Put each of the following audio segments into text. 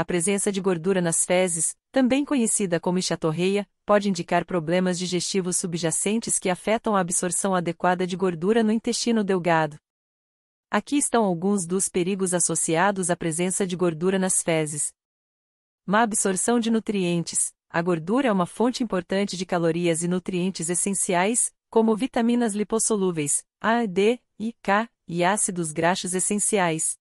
A presença de gordura nas fezes, também conhecida como chatorreia, pode indicar problemas digestivos subjacentes que afetam a absorção adequada de gordura no intestino delgado. Aqui estão alguns dos perigos associados à presença de gordura nas fezes. Má absorção de nutrientes. A gordura é uma fonte importante de calorias e nutrientes essenciais, como vitaminas lipossolúveis, A, D, I, K, e ácidos graxos essenciais.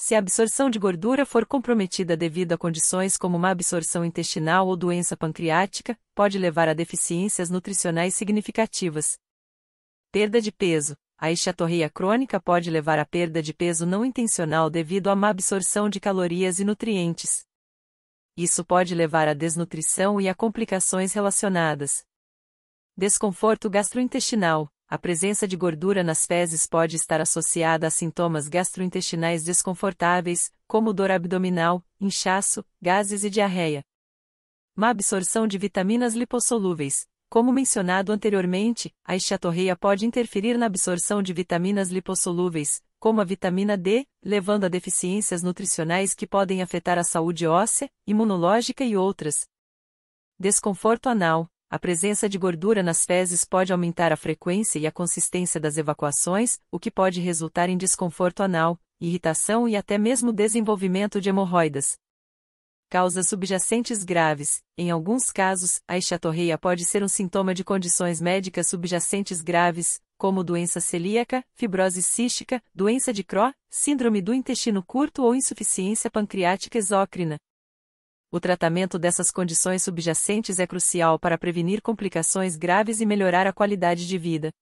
Se a absorção de gordura for comprometida devido a condições como má absorção intestinal ou doença pancreática, pode levar a deficiências nutricionais significativas. Perda de peso. A esteatorria crônica pode levar à perda de peso não intencional devido à má absorção de calorias e nutrientes. Isso pode levar à desnutrição e a complicações relacionadas. Desconforto gastrointestinal. A presença de gordura nas fezes pode estar associada a sintomas gastrointestinais desconfortáveis, como dor abdominal, inchaço, gases e diarreia. Má absorção de vitaminas lipossolúveis. Como mencionado anteriormente, a estiatorreia pode interferir na absorção de vitaminas lipossolúveis, como a vitamina D, levando a deficiências nutricionais que podem afetar a saúde óssea, imunológica e outras. Desconforto anal. A presença de gordura nas fezes pode aumentar a frequência e a consistência das evacuações, o que pode resultar em desconforto anal, irritação e até mesmo desenvolvimento de hemorroidas. Causas subjacentes graves. Em alguns casos, a estatorreia pode ser um sintoma de condições médicas subjacentes graves, como doença celíaca, fibrose cística, doença de Crohn, síndrome do intestino curto ou insuficiência pancreática exócrina. O tratamento dessas condições subjacentes é crucial para prevenir complicações graves e melhorar a qualidade de vida.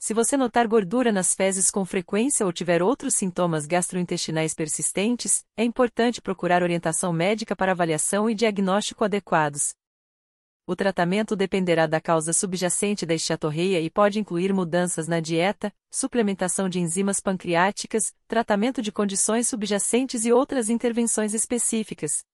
Se você notar gordura nas fezes com frequência ou tiver outros sintomas gastrointestinais persistentes, é importante procurar orientação médica para avaliação e diagnóstico adequados. O tratamento dependerá da causa subjacente da estiatorreia e pode incluir mudanças na dieta, suplementação de enzimas pancreáticas, tratamento de condições subjacentes e outras intervenções específicas.